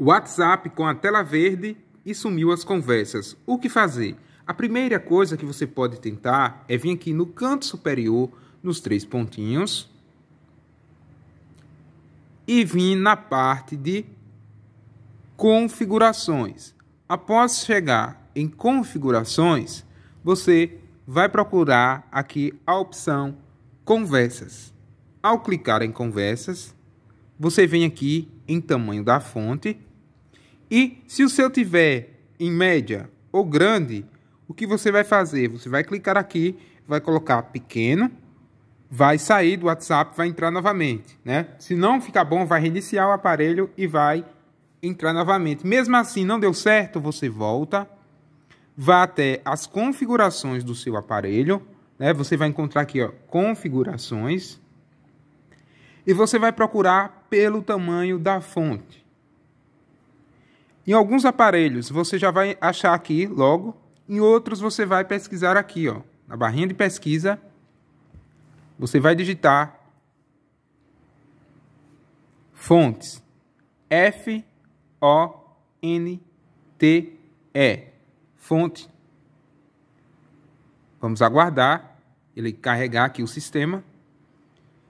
WhatsApp com a tela verde e sumiu as conversas. O que fazer? A primeira coisa que você pode tentar é vir aqui no canto superior, nos três pontinhos, e vir na parte de configurações. Após chegar em configurações, você vai procurar aqui a opção conversas. Ao clicar em conversas, você vem aqui em tamanho da fonte e se o seu tiver em média ou grande, o que você vai fazer? Você vai clicar aqui, vai colocar pequeno, vai sair do WhatsApp, vai entrar novamente, né? Se não ficar bom, vai reiniciar o aparelho e vai entrar novamente. Mesmo assim, não deu certo, você volta, vá até as configurações do seu aparelho, né? Você vai encontrar aqui, ó, configurações, e você vai procurar pelo tamanho da fonte. Em alguns aparelhos você já vai achar aqui logo, em outros você vai pesquisar aqui, ó, na barrinha de pesquisa. Você vai digitar fontes F O N T E fonte. Vamos aguardar ele carregar aqui o sistema.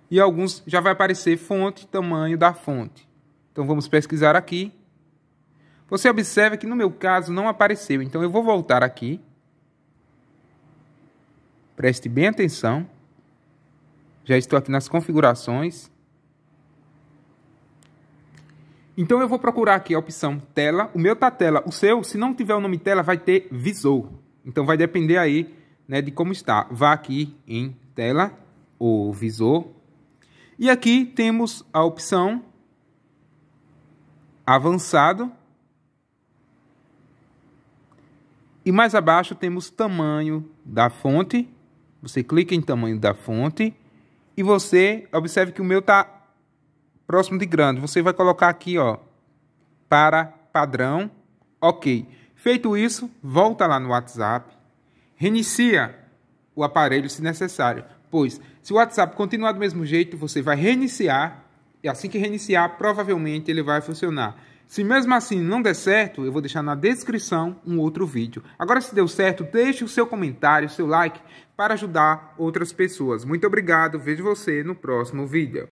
E alguns já vai aparecer fonte, tamanho da fonte. Então vamos pesquisar aqui você observa que no meu caso não apareceu, então eu vou voltar aqui. Preste bem atenção. Já estou aqui nas configurações. Então eu vou procurar aqui a opção tela. O meu tá tela, o seu, se não tiver o nome tela, vai ter visor. Então vai depender aí, né, de como está. Vá aqui em tela ou visor. E aqui temos a opção avançado E mais abaixo temos tamanho da fonte. Você clica em tamanho da fonte e você observe que o meu está próximo de grande. Você vai colocar aqui, ó, para padrão, ok. Feito isso, volta lá no WhatsApp, reinicia o aparelho se necessário. Pois, se o WhatsApp continuar do mesmo jeito, você vai reiniciar e assim que reiniciar, provavelmente ele vai funcionar. Se mesmo assim não der certo, eu vou deixar na descrição um outro vídeo. Agora se deu certo, deixe o seu comentário, o seu like para ajudar outras pessoas. Muito obrigado, vejo você no próximo vídeo.